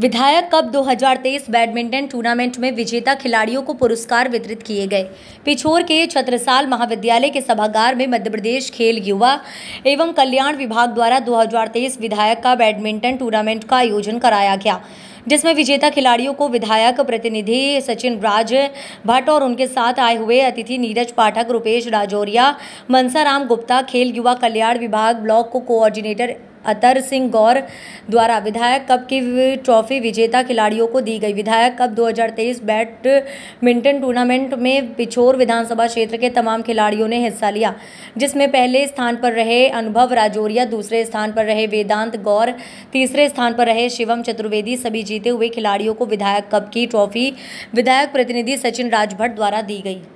विधायक cup 2023 badminton tournament में विजेता खिलाड़ियों को पुरस्कार वितरित किए गए पिछोर के छत्रसाल महाविद्यालय के सभागार में मध्य प्रदेश खेल युवा एवं कल्याण विभाग द्वारा 2023 विधायक का बैडमिंटन टूर्नामेंट का आयोजन कराया गया जिसमें विजेता खिलाड़ियों को विधायक प्रतिनिधि सचिन राज भट्ट और उनके साथ आए हुए अतिथि नीरज पाठक रूपेश राजौरिया मनसाराम गुप्ता खेल युवा कल्याण विभाग ब्लॉक को कोऑर्डिनेटर अतर सिंह गौर द्वारा विधायक कप की ट्रॉफी विजेता खिलाड़ियों को दी गई विधायक कप 2023 बैडमिंटन टूर्नामेंट में पिछोर विधानसभा क्षेत्र के तमाम खिलाड़ियों ने हिस्सा लिया जिसमें पहले स्थान पर रहे अनुभव राजौरिया दूसरे स्थान पर रहे वेदांत गौर तीसरे स्थान पर रहे शिवम चतुर्वेदी सभी जीते हुए खिलाड़ियों को विधायक कप की ट्रॉफी विधायक प्रतिनिधि सचिन राजभट्ट द्वारा दी गई